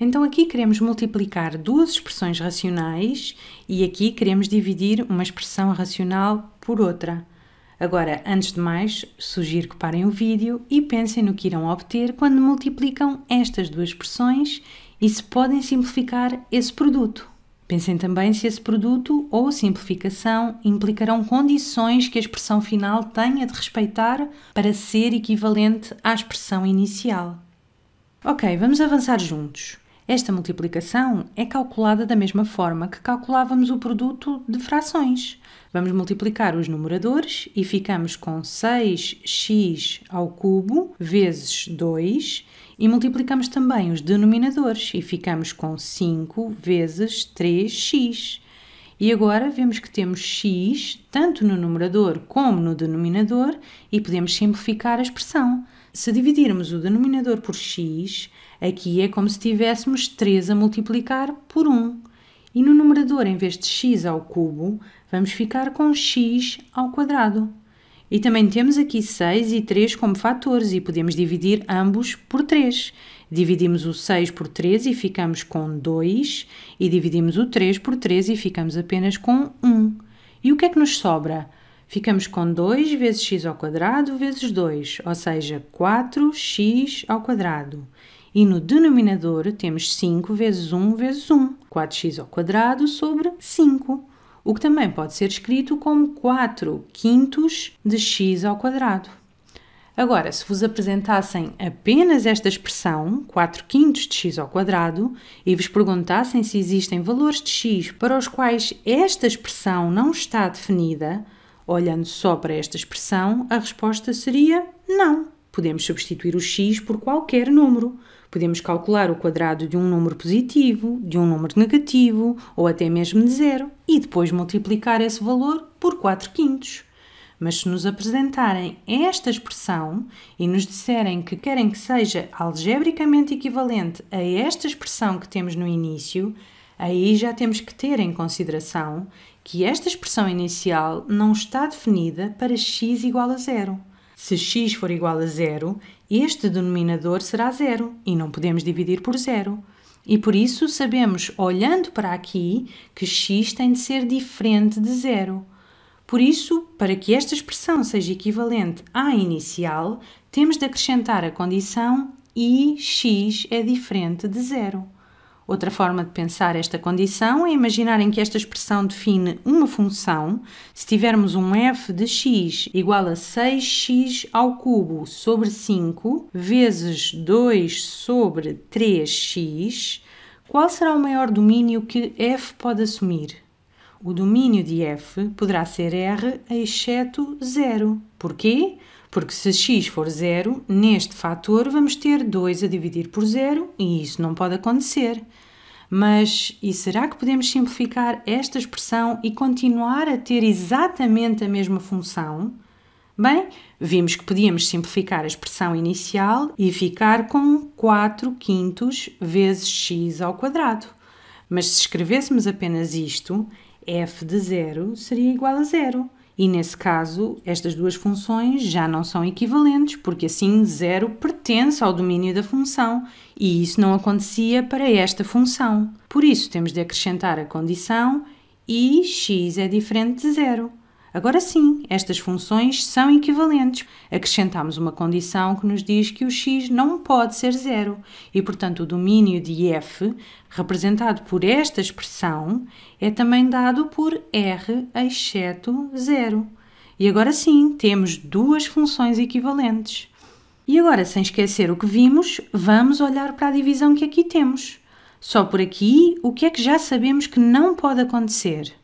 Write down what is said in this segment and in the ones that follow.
Então aqui queremos multiplicar duas expressões racionais e aqui queremos dividir uma expressão racional por outra. Agora, antes de mais, sugiro que parem o vídeo e pensem no que irão obter quando multiplicam estas duas expressões e se podem simplificar esse produto. Pensem também se esse produto ou simplificação implicarão condições que a expressão final tenha de respeitar para ser equivalente à expressão inicial. Ok, vamos avançar juntos. Esta multiplicação é calculada da mesma forma que calculávamos o produto de frações. Vamos multiplicar os numeradores e ficamos com 6x ao cubo vezes 2 e multiplicamos também os denominadores e ficamos com 5 vezes 3x. E agora vemos que temos x tanto no numerador como no denominador e podemos simplificar a expressão. Se dividirmos o denominador por x, aqui é como se tivéssemos 3 a multiplicar por 1. E no numerador, em vez de x ao cubo, vamos ficar com x ao quadrado. E também temos aqui 6 e 3 como fatores e podemos dividir ambos por 3. Dividimos o 6 por 3 e ficamos com 2. E dividimos o 3 por 3 e ficamos apenas com 1. E o que é que nos sobra? Ficamos com 2 vezes x ao quadrado vezes 2, ou seja, 4x ao quadrado. E no denominador temos 5 vezes 1 vezes 1, 4x ao quadrado sobre 5, o que também pode ser escrito como 4 quintos de x ao quadrado. Agora, se vos apresentassem apenas esta expressão, 4 quintos de x ao quadrado, e vos perguntassem se existem valores de x para os quais esta expressão não está definida, olhando só para esta expressão, a resposta seria não. Podemos substituir o x por qualquer número. Podemos calcular o quadrado de um número positivo, de um número negativo ou até mesmo de zero e depois multiplicar esse valor por 4 quintos. Mas se nos apresentarem esta expressão e nos disserem que querem que seja algebricamente equivalente a esta expressão que temos no início, aí já temos que ter em consideração que esta expressão inicial não está definida para x igual a zero. Se x for igual a zero, este denominador será zero e não podemos dividir por zero. E por isso sabemos, olhando para aqui, que x tem de ser diferente de zero. Por isso, para que esta expressão seja equivalente à inicial, temos de acrescentar a condição i x é diferente de zero. Outra forma de pensar esta condição é imaginarem que esta expressão define uma função. Se tivermos um f de x igual a 6x ao cubo sobre 5 vezes 2 sobre 3x, qual será o maior domínio que f pode assumir? o domínio de f poderá ser R exceto 0. Porquê? Porque se x for 0, neste fator vamos ter 2 a dividir por 0 e isso não pode acontecer. Mas e será que podemos simplificar esta expressão e continuar a ter exatamente a mesma função? Bem, vimos que podíamos simplificar a expressão inicial e ficar com 4 quintos vezes x ao quadrado. Mas se escrevêssemos apenas isto, f de zero seria igual a zero. E nesse caso, estas duas funções já não são equivalentes, porque assim zero pertence ao domínio da função, e isso não acontecia para esta função. Por isso, temos de acrescentar a condição e x é diferente de zero. Agora sim, estas funções são equivalentes. Acrescentamos uma condição que nos diz que o x não pode ser zero e, portanto, o domínio de f, representado por esta expressão, é também dado por r exceto zero. E agora sim, temos duas funções equivalentes. E agora, sem esquecer o que vimos, vamos olhar para a divisão que aqui temos. Só por aqui, o que é que já sabemos que não pode acontecer?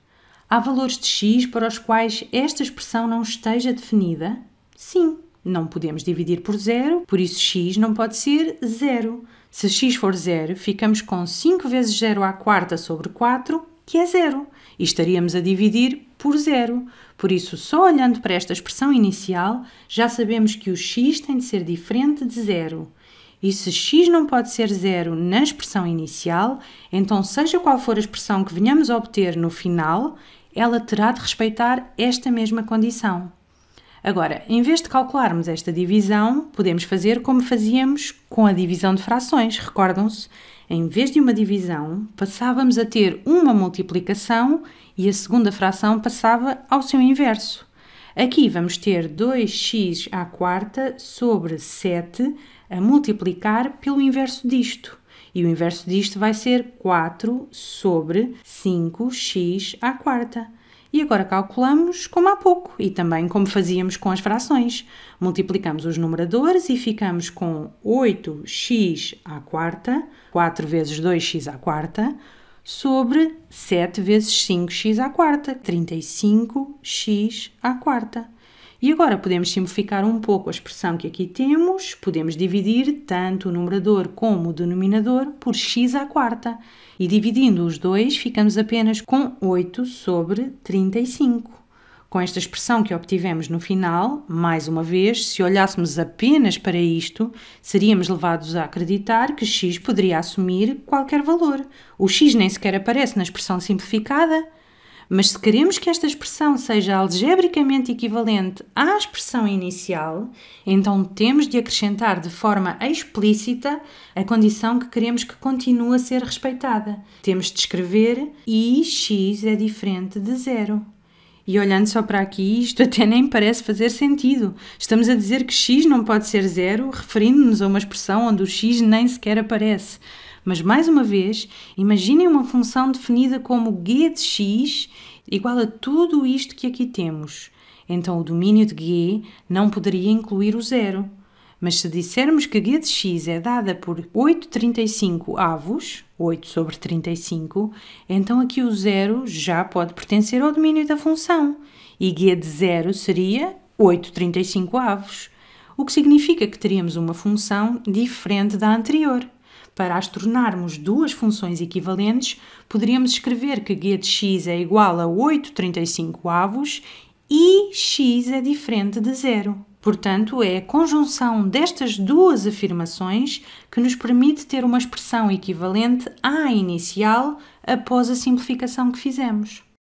Há valores de x para os quais esta expressão não esteja definida? Sim, não podemos dividir por zero, por isso x não pode ser zero. Se x for zero, ficamos com 5 vezes 0 à quarta sobre 4, que é zero, e estaríamos a dividir por zero. Por isso, só olhando para esta expressão inicial, já sabemos que o x tem de ser diferente de zero. E se x não pode ser zero na expressão inicial, então seja qual for a expressão que venhamos a obter no final, ela terá de respeitar esta mesma condição. Agora, em vez de calcularmos esta divisão, podemos fazer como fazíamos com a divisão de frações, recordam-se? Em vez de uma divisão, passávamos a ter uma multiplicação e a segunda fração passava ao seu inverso. Aqui vamos ter 2x à quarta sobre 7 a multiplicar pelo inverso disto. E o inverso disto vai ser 4 sobre 5x à quarta. E agora calculamos como há pouco e também como fazíamos com as frações. Multiplicamos os numeradores e ficamos com 8x à quarta, 4 vezes 2x à quarta, sobre 7 vezes 5x à quarta, 35x à quarta. E agora podemos simplificar um pouco a expressão que aqui temos, podemos dividir tanto o numerador como o denominador por x à quarta. E dividindo os dois, ficamos apenas com 8 sobre 35. Com esta expressão que obtivemos no final, mais uma vez, se olhássemos apenas para isto, seríamos levados a acreditar que x poderia assumir qualquer valor. O x nem sequer aparece na expressão simplificada, mas se queremos que esta expressão seja algebricamente equivalente à expressão inicial, então temos de acrescentar de forma explícita a condição que queremos que continue a ser respeitada. Temos de escrever i x é diferente de zero. E olhando só para aqui, isto até nem parece fazer sentido. Estamos a dizer que x não pode ser zero, referindo-nos a uma expressão onde o x nem sequer aparece. Mas mais uma vez, imaginem uma função definida como g de x igual a tudo isto que aqui temos. Então o domínio de g não poderia incluir o zero. Mas se dissermos que g de x é dada por 8,35 avos, 8 sobre 35, então aqui o zero já pode pertencer ao domínio da função. E g de zero seria 8,35 avos, o que significa que teríamos uma função diferente da anterior. Para as tornarmos duas funções equivalentes, poderíamos escrever que g de x é igual a 8 35 avos e x é diferente de zero. Portanto, é a conjunção destas duas afirmações que nos permite ter uma expressão equivalente à inicial após a simplificação que fizemos.